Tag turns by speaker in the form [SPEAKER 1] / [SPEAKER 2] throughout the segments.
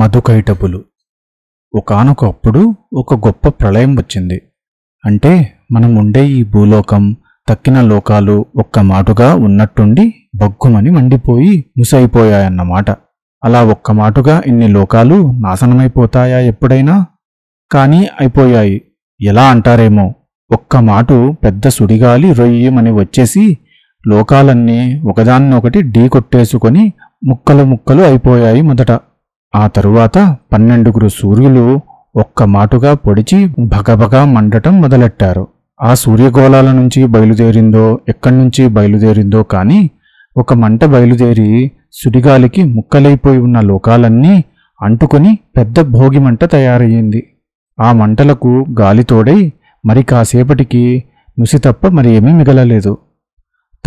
[SPEAKER 1] మధుకైటపులు అప్పుడు ఒక గొప్ప ప్రళయం వచ్చింది అంటే మనం ఉండే ఈ భూలోకం తక్కిన లోకాలు ఒక్క మాటుగా ఉన్నట్టుండి బొగ్గుమని మండిపోయి ముసైపోయాయన్నమాట అలా ఒక్క మాటుగా ఇన్ని లోకాలు నాశనమైపోతాయా ఎప్పుడైనా కానీ అయిపోయాయి ఎలా అంటారేమో ఒక్క మాటు పెద్ద సుడిగాలి రొయ్యమని వచ్చేసి లోకాలన్నీ ఒకదాన్నొకటి ఢీ కొట్టేసుకొని ముక్కలు ముక్కలు అయిపోయాయి మొదట ఆ తరువాత పన్నెండుగురు సూర్యులు ఒక్క మాటుగా పొడిచి భగభగా మండటం మొదలెట్టారు ఆ సూర్యగోళాల నుంచి బయలుదేరిందో ఎక్కడి నుంచి బయలుదేరిందో కానీ ఒక మంట బయలుదేరి సుడిగాలికి ముక్కలైపోయి ఉన్న లోకాలన్నీ అంటుకొని పెద్ద భోగిమంట తయారయ్యింది ఆ మంటలకు గాలి తోడై మరి కాసేపటికి నుసి తప్ప మరి ఏమీ మిగలలేదు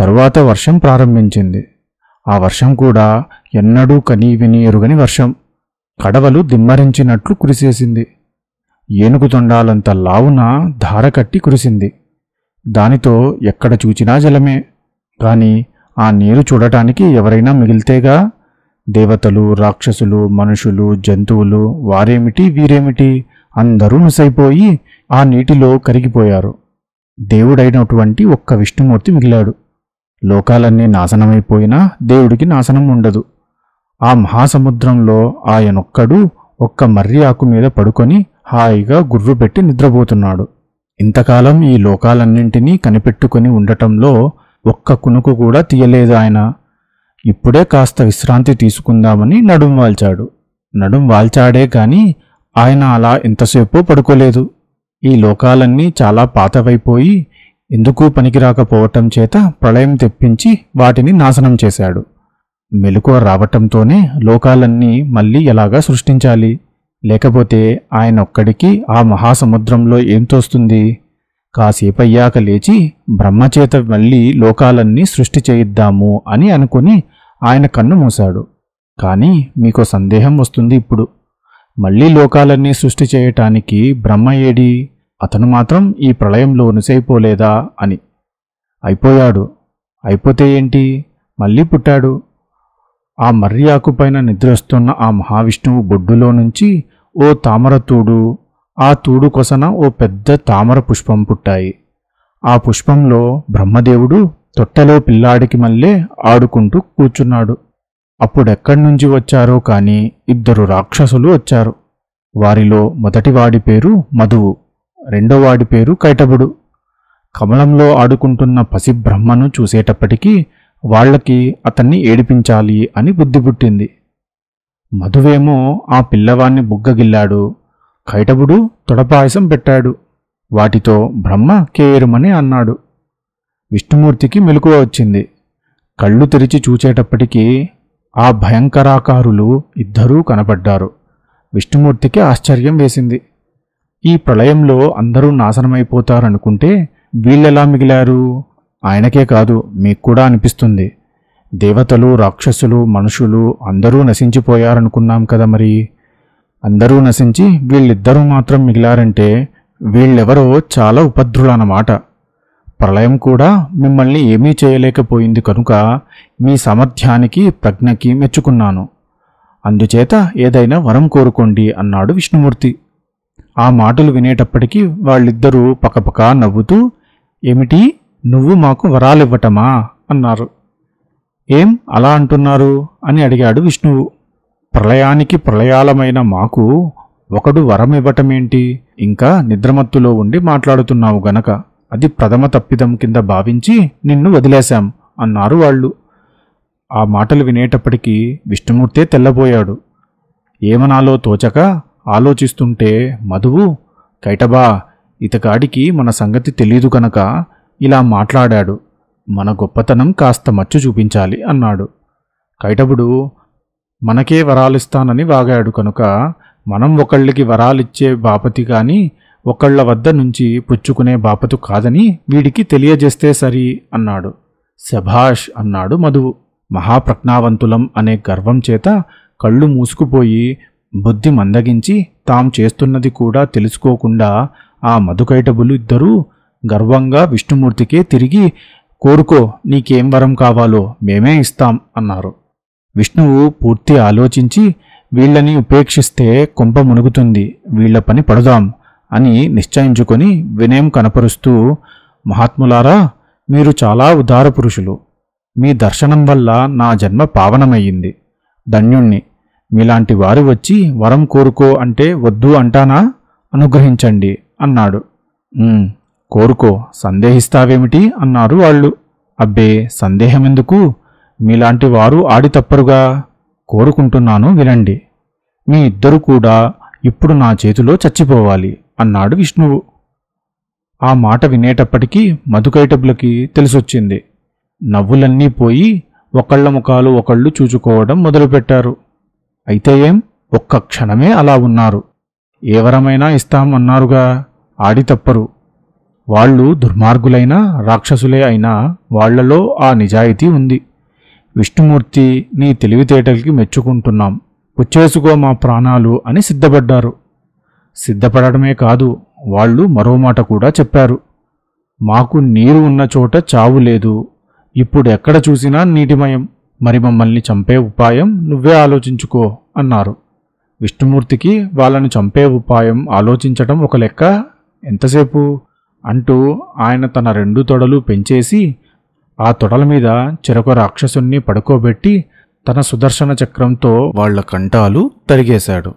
[SPEAKER 1] తరువాత వర్షం ప్రారంభించింది ఆ వర్షం కూడా ఎన్నడూ కనీ విని ఎరుగని వర్షం కడవలు దిమ్మరించినట్లు కురిసేసింది ఏనుగు తొండాలంత లావున ధారకట్టి కురిసింది దానితో ఎక్కడ చూచినా జలమే కానీ ఆ నీరు చూడటానికి ఎవరైనా మిగిలితేగా దేవతలు రాక్షసులు మనుషులు జంతువులు వారేమిటి వీరేమిటి అందరూ మిసైపోయి ఆ నీటిలో కరిగిపోయారు దేవుడైనటువంటి ఒక్క విష్ణుమూర్తి మిగిలాడు లోకాలన్నీ నాశనమైపోయినా దేవుడికి నాశనం ఉండదు ఆ మహాసముద్రంలో ఆయనొక్కడు ఒక్క మర్రి ఆకు మీద పడుకొని హాయిగా గుర్రు పెట్టి నిద్రపోతున్నాడు ఇంతకాలం ఈ లోకాలన్నింటినీ కనిపెట్టుకుని ఉండటంలో ఒక్క కునుకు కూడా తీయలేదు ఆయన ఇప్పుడే కాస్త విశ్రాంతి తీసుకుందామని నడుం వాల్చాడు నడుం వాల్చాడే కానీ ఆయన అలా ఎంతసేపు పడుకోలేదు ఈ లోకాలన్నీ చాలా పాతవైపోయి ఎందుకు పనికిరాకపోవటం చేత ప్రళయం తెప్పించి వాటిని నాశనం చేశాడు మెలకువ రావటంతోనే లోకాలన్నీ మళ్ళీ ఎలాగా సృష్టించాలి లేకపోతే ఆయన ఒక్కడికి ఆ మహాసముద్రంలో ఏం తోస్తుంది కాసేపయ్యాక లేచి బ్రహ్మచేత మళ్ళీ లోకాలన్నీ సృష్టి చేయిద్దాము అని అనుకుని ఆయన కన్ను మూశాడు కానీ మీకు సందేహం వస్తుంది ఇప్పుడు మళ్ళీ లోకాలన్నీ సృష్టి చేయటానికి బ్రహ్మ ఏడి అతను మాత్రం ఈ ప్రళయంలో నుసైపోలేదా అని అయిపోయాడు అయిపోతే ఏంటి మళ్ళీ పుట్టాడు ఆ మర్యాకు పైన నిద్రస్తున్న ఆ మహావిష్ణువు బొడ్డులో నుంచి ఓ తామర తూడు ఆ తూడు కొసన ఓ పెద్ద తామర పుష్పం పుట్టాయి ఆ పుష్పంలో బ్రహ్మదేవుడు తొట్టలో పిల్లాడికి మల్లే ఆడుకుంటూ కూర్చున్నాడు అప్పుడెక్కడి నుంచి వచ్చారో కానీ ఇద్దరు రాక్షసులు వచ్చారు వారిలో మొదటివాడి పేరు మధువు రెండోవాడి పేరు కైటబుడు కమలంలో ఆడుకుంటున్న పసిబ్రహ్మను చూసేటప్పటికీ వాళ్లకి అతన్ని ఏడిపించాలి అని బుద్ధి పుట్టింది మధువేమో ఆ పిల్లవాణ్ణి బుగ్గగిల్లాడు కైటబుడు తొడపాయసం పెట్టాడు వాటితో బ్రహ్మ కేరుమని అన్నాడు విష్ణుమూర్తికి మెలకువ వచ్చింది కళ్ళు తెరిచి చూచేటప్పటికీ ఆ భయంకరాకారులు ఇద్దరూ కనపడ్డారు విష్ణుమూర్తికి ఆశ్చర్యం వేసింది ఈ ప్రళయంలో అందరూ నాశనమైపోతారనుకుంటే వీళ్ళెలా మిగిలారు ఆయనకే కాదు మీకు కూడా అనిపిస్తుంది దేవతలు రాక్షసులు మనుషులు అందరూ నశించిపోయారనుకున్నాం కదా మరి అందరూ నశించి వీళ్ళిద్దరూ మాత్రం మిగిలారంటే వీళ్ళెవరో చాలా ఉపద్రులన్నమాట ప్రళయం కూడా మిమ్మల్ని ఏమీ చేయలేకపోయింది కనుక మీ సామర్థ్యానికి ప్రజ్ఞకి మెచ్చుకున్నాను అందుచేత ఏదైనా వరం కోరుకోండి అన్నాడు విష్ణుమూర్తి ఆ మాటలు వినేటప్పటికీ వాళ్ళిద్దరూ పకపకా నవ్వుతూ ఏమిటి నువ్వు మాకు వరాలివ్వటమా అన్నారు ఏం అలా అంటున్నారు అని అడిగాడు విష్ణువు ప్రళయానికి ప్రళయాలమైన మాకు ఒకడు వరమివ్వటమేంటి ఇంకా నిద్రమత్తులో ఉండి మాట్లాడుతున్నావు గనక అది ప్రథమ తప్పిదం కింద భావించి నిన్ను వదిలేశాం అన్నారు వాళ్ళు ఆ మాటలు వినేటప్పటికీ విష్ణుమూర్తే తెల్లబోయాడు ఏమనాలో తోచక ఆలోచిస్తుంటే మధువు కైటబా ఇతగాడికి మన సంగతి తెలీదు కనుక ఇలా మాట్లాడాడు మన గొప్పతనం కాస్త మచ్చు చూపించాలి అన్నాడు కైటబుడు మనకే వరాలిస్తానని వాగాడు కనుక మనం ఒకళ్ళకి వరాలిచ్చే బాపతి కానీ ఒకళ్ళ వద్ద నుంచి పుచ్చుకునే బాపతు కాదని వీడికి తెలియజేస్తే సరి అన్నాడు శభాష్ అన్నాడు మధువు మహాప్రజ్ఞావంతులం అనే గర్వం చేత కళ్ళు మూసుకుపోయి బుద్ధి మందగించి తాం చేస్తున్నది కూడా తెలుసుకోకుండా ఆ మధుకైటబులు ఇద్దరూ గర్వంగా విష్ణుమూర్తికే తిరిగి కోరుకో నీకేం వరం కావాలో మేమే ఇస్తాం అన్నారు విష్ణువు పూర్తి ఆలోచించి వీళ్లని ఉపేక్షిస్తే కొంప మునుగుతుంది వీళ్ల పని పడదాం అని నిశ్చయించుకొని వినయం కనపరుస్తూ మహాత్ములారా మీరు చాలా ఉదార పురుషులు మీ దర్శనం వల్ల నా జన్మ పావనమయ్యింది ధన్యుణ్ణి మీలాంటి వారు వచ్చి వరం కోరుకో అంటే వద్దు అంటానా అనుగ్రహించండి అన్నాడు కోరుకో సందేహిస్తావేమిటి అన్నారు వాళ్ళు అబ్బే సందేహమెందుకు మీలాంటి వారు ఆడి తప్పరుగా కోరుకుంటున్నాను వినండి మీ ఇద్దరు కూడా ఇప్పుడు నా చేతిలో చచ్చిపోవాలి అన్నాడు విష్ణువు ఆ మాట వినేటప్పటికీ మధుకైటబులకి తెలిసొచ్చింది నవ్వులన్నీ పోయి ఒకళ్ళ ముఖాలు ఒకళ్ళు చూచుకోవడం మొదలుపెట్టారు అయితే ఏం ఒక్క క్షణమే అలా ఉన్నారు ఏవరమైనా ఇస్తాం అన్నారుగా ఆడి తప్పరు వాళ్ళు దుర్మార్గులైనా రాక్షసులే అయినా వాళ్లలో ఆ నిజాయితీ ఉంది విష్ణుమూర్తి నీ తెలివితేటలకి మెచ్చుకుంటున్నాం పుచ్చేసుకో మా ప్రాణాలు అని సిద్ధపడ్డారు సిద్ధపడటమే కాదు వాళ్ళు మరో మాట కూడా చెప్పారు మాకు నీరు ఉన్న చోట చావు లేదు ఇప్పుడు ఎక్కడ చూసినా నీటిమయం మరి మమ్మల్ని చంపే ఉపాయం నువ్వే ఆలోచించుకో అన్నారు విష్ణుమూర్తికి వాళ్ళను చంపే ఉపాయం ఆలోచించటం ఒక లెక్క ఎంతసేపు అంటూ ఆయన తన రెండు తొడలు పెంచేసి ఆ తొడల మీద చెరొక రాక్షసుణ్ణి పడుకోబెట్టి తన సుదర్శన చక్రంతో వాళ్ల కంఠాలు తరిగేశాడు